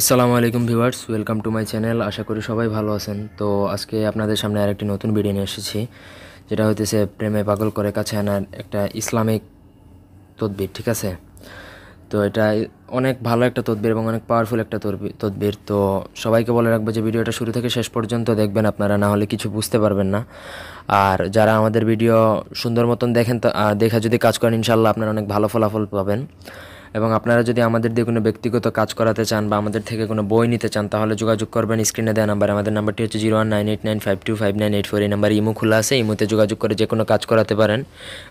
আসসালামু আলাইকুম viewers welcome to my channel আশা করি সবাই ভালো আছেন তো আজকে আপনাদের সামনে আরেকটি নতুন ভিডিও নিয়ে এসেছি যেটা হইতেছে প্রেমে পাগল করে কাছে আনার একটা ইসলামিক তদবির ঠিক আছে তো এটা অনেক ভালো একটা তদবির এবং অনেক পাওয়ারফুল একটা তদবির তো সবাইকে বলে রাখবো যে ভিডিওটা শুরু থেকে শেষ পর্যন্ত দেখবেন আপনারা না হলে কিছু বুঝতে পারবেন না আর যারা আমাদের ভিডিও সুন্দর মতন দেখেন দেখা যদি কাজ করেন ইনশাল্লাহ আপনারা অনেক ভালো ফলাফল পাবেন এবং আপনারা যদি আমাদের দিয়ে কোনো ব্যক্তিগত কাজ করাতে চান বা আমাদের থেকে কোনো বই নিতে চান তাহলে যোগাযোগ করবেন স্ক্রিনে দেওয়া নাম্বার আমাদের নাম্বারটি হচ্ছে zero one nine eight nine five two five nine eight four এই নাম্বার ইমো খোলা আছে ইমোতে যোগাযোগ করে যে কোনো কাজ করাতে পারেন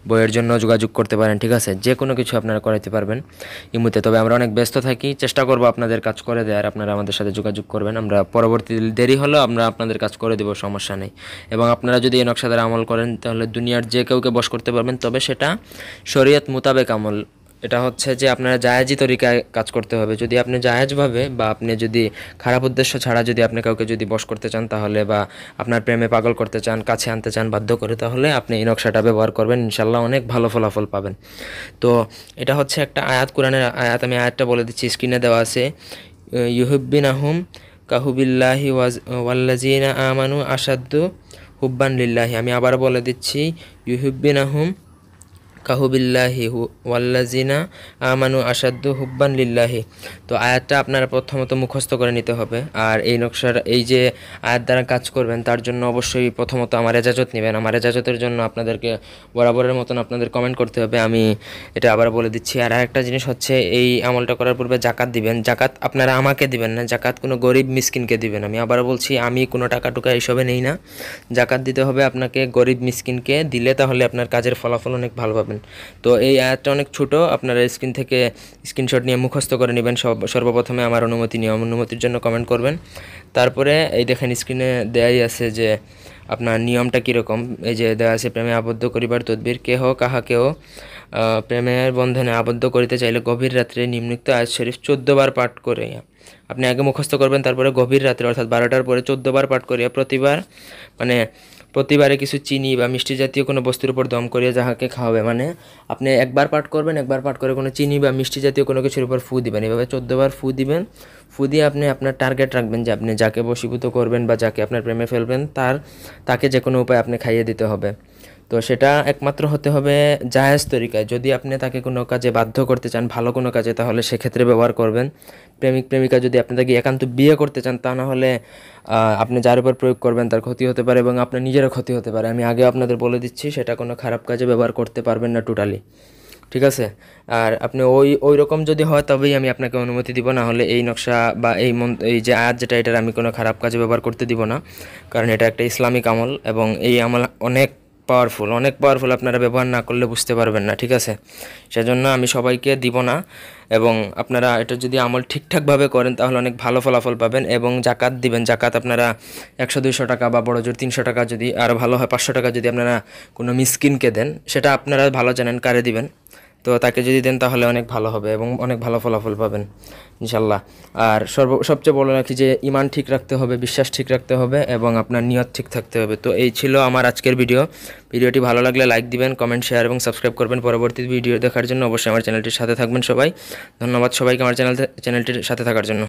বইয়ের জন্য যোগাযোগ করতে পারেন ঠিক আছে যে কোনো কিছু আপনারা করাতে পারবেন ইমোতে তবে আমরা অনেক ব্যস্ত থাকি চেষ্টা করবো আপনাদের কাজ করে দেওয়ার আপনারা আমাদের সাথে যোগাযোগ করবেন আমরা পরবর্তী দেরি হলেও আমরা আপনাদের কাজ করে দেবো সমস্যা নেই এবং আপনারা যদি এই নকশাদার আমল করেন তাহলে দুনিয়ার যে কাউকে বস করতে পারবেন তবে সেটা শরীয়ত মোতাবেক আমল এটা হচ্ছে যে আপনারা জায়াজি তরিকায় কাজ করতে হবে যদি আপনি জায়াজভাবে বা আপনি যদি খারাপ উদ্দেশ্য ছাড়া যদি আপনি কাউকে যদি বশ করতে চান তাহলে বা আপনার প্রেমে পাগল করতে চান কাছে আনতে চান বাধ্য করে তাহলে আপনি এই নকশাটা ব্যবহার করবেন ইনশাল্লাহ অনেক ভালো ফলাফল পাবেন তো এটা হচ্ছে একটা আয়াত কোরআনের আয়াত আমি আয়াতটা বলে দিচ্ছি স্ক্রিনে দেওয়া আছে ইউহিবিন আহম কাহুবিল্লাহি ওয়াজ ওয়াল্লাজিনা আমানু আসাদ্দু হুব্বান লিল্লাহি আমি আবার বলে দিচ্ছি ইহুব্বিন আহম কাহুবিল্লাহি ওয়াল্লাজিনা আমানু আসাদ্দ হুব্বান লিল্লাহি তো আয়াতটা আপনারা প্রথমত মুখস্থ করে নিতে হবে আর এই নকশার এই যে আয়াত দ্বারা কাজ করবেন তার জন্য অবশ্যই প্রথমত আমার এজাজত নেবেন আমার এজাজতের জন্য আপনাদেরকে বরাবরের মতন আপনাদের কমেন্ট করতে হবে আমি এটা আবার বলে দিচ্ছি আর আরেকটা জিনিস হচ্ছে এই আমলটা করার পূর্বে জাকাত দিবেন জাকাত আপনারা আমাকে দিবেন না জাকাত কোনো গরিব মিসকিনকে দিবেন আমি আবার বলছি আমি কোনো টাকা টুকা এইসবে নেই না জাকাত দিতে হবে আপনাকে গরিব মিসকিনকে দিলে তাহলে আপনার কাজের ফলাফল অনেক ভালো পাবেন পারেন তো এই আয়াতটা অনেক ছোট আপনারা স্ক্রিন থেকে স্ক্রিনশট নিয়ে মুখস্থ করে নেবেন সর্বপ্রথমে আমার অনুমতি নিয়ে অনুমতির জন্য কমেন্ট করবেন তারপরে এই দেখেন স্ক্রিনে দেয়াই আছে যে আপনার নিয়মটা কীরকম এই যে দেওয়া আছে প্রেমে আবদ্ধ করিবার তদ্বির কেহ কাহাকেও প্রেমের বন্ধনে আবদ্ধ করিতে চাইলে গভীর রাত্রে নিম্নিক্ত আয় শরীফ চোদ্দবার পাঠ করে আপনি আগে মুখস্থ করবেন তারপরে গভীর রাত্রে অর্থাৎ বারোটার পরে চোদ্দবার পাঠ করিয়া প্রতিবার মানে প্রতিবারে কিছু চিনি বা মিষ্টি জাতীয় কোনো বস্তুর উপর দম করিয়া যাহাকে খাওয়াবে মানে আপনি একবার পাঠ করবেন একবার পাঠ করে কোনো চিনি বা মিষ্টি জাতীয় কোনো কিছুর উপর ফু দিবেন এভাবে চোদ্দোবার ফু দিবেন ফু দিয়ে আপনি আপনার টার্গেট রাখবেন যে আপনি যাকে বশীভূত করবেন বা যাকে আপনার প্রেমে ফেলবেন তার তাকে যে কোনো উপায় আপনি খাইয়ে দিতে হবে তো সেটা একমাত্র হতে হবে জায়েজ তরিকায় যদি আপনি তাকে কোনো কাজে বাধ্য করতে চান ভালো কোনো কাজে তাহলে সেক্ষেত্রে ব্যবহার করবেন প্রেমিক প্রেমিকা যদি আপনি তাকে একান্ত বিয়ে করতে চান তা না হলে আপনি যার উপর প্রয়োগ করবেন তার ক্ষতি হতে পারে এবং আপনার নিজেরও ক্ষতি হতে পারে আমি আগে আপনাদের বলে দিচ্ছি সেটা কোনো খারাপ কাজে ব্যবহার করতে পারবেন না টোটালি ঠিক আছে আর আপনি ওই ওই রকম যদি হয় তবেই আমি আপনাকে অনুমতি দিব না হলে এই নকশা বা এই মন এই যে আয়াত যেটা এটার আমি কোনো খারাপ কাজে ব্যবহার করতে দিব না কারণ এটা একটা ইসলামিক আমল এবং এই আমল অনেক পাওয়ারফুল অনেক পাওয়ারফুল আপনারা ব্যবহার না করলে বুঝতে পারবেন না ঠিক আছে সেজন্য আমি সবাইকে দিব না এবং আপনারা এটা যদি আমল ঠিকঠাকভাবে করেন তাহলে অনেক ভালো ফলাফল পাবেন এবং জাকাত দিবেন জাকাত আপনারা একশো দুইশো টাকা বা বড় জোর তিনশো টাকা যদি আর ভালো হয় পাঁচশো টাকা যদি আপনারা কোনো মিসকিনকে দেন সেটা আপনারা ভালো জানেন কারে দিবেন তো তাকে যদি দেন তাহলে অনেক ভালো হবে এবং অনেক ভালো ফলাফল পাবেন ইনশাল্লাহ আর সর্ব সবচেয়ে বলে রাখি যে ইমান ঠিক রাখতে হবে বিশ্বাস ঠিক রাখতে হবে এবং আপনার নিয়ত ঠিক থাকতে হবে তো এই ছিল আমার আজকের ভিডিও ভিডিওটি ভালো লাগলে লাইক দিবেন কমেন্ট শেয়ার এবং সাবস্ক্রাইব করবেন পরবর্তী ভিডিও দেখার জন্য অবশ্যই আমার চ্যানেলটির সাথে থাকবেন সবাই ধন্যবাদ সবাইকে আমার চ্যানেল চ্যানেলটির সাথে থাকার জন্য